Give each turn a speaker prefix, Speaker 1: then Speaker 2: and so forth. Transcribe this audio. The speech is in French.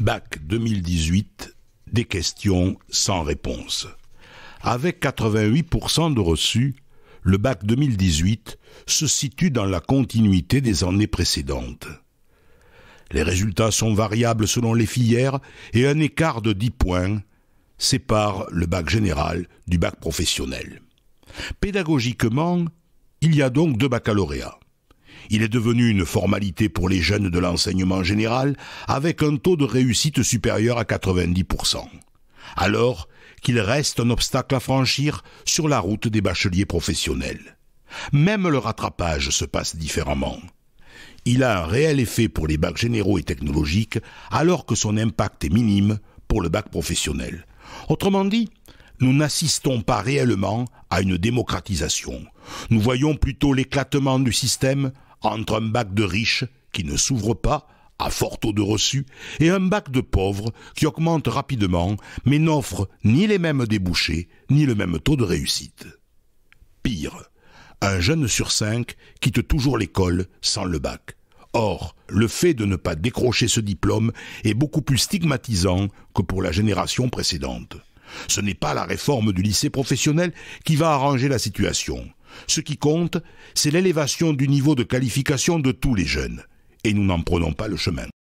Speaker 1: Bac 2018, des questions sans réponse. Avec 88% de reçus, le bac 2018 se situe dans la continuité des années précédentes. Les résultats sont variables selon les filières et un écart de 10 points sépare le bac général du bac professionnel. Pédagogiquement, il y a donc deux baccalauréats. Il est devenu une formalité pour les jeunes de l'enseignement général, avec un taux de réussite supérieur à 90%. Alors qu'il reste un obstacle à franchir sur la route des bacheliers professionnels. Même le rattrapage se passe différemment. Il a un réel effet pour les bacs généraux et technologiques, alors que son impact est minime pour le bac professionnel. Autrement dit, nous n'assistons pas réellement à une démocratisation. Nous voyons plutôt l'éclatement du système entre un bac de riches qui ne s'ouvre pas à fort taux de reçu et un bac de pauvres qui augmente rapidement mais n'offre ni les mêmes débouchés ni le même taux de réussite. Pire, un jeune sur cinq quitte toujours l'école sans le bac. Or, le fait de ne pas décrocher ce diplôme est beaucoup plus stigmatisant que pour la génération précédente. Ce n'est pas la réforme du lycée professionnel qui va arranger la situation. Ce qui compte, c'est l'élévation du niveau de qualification de tous les jeunes, et nous n'en prenons pas le chemin.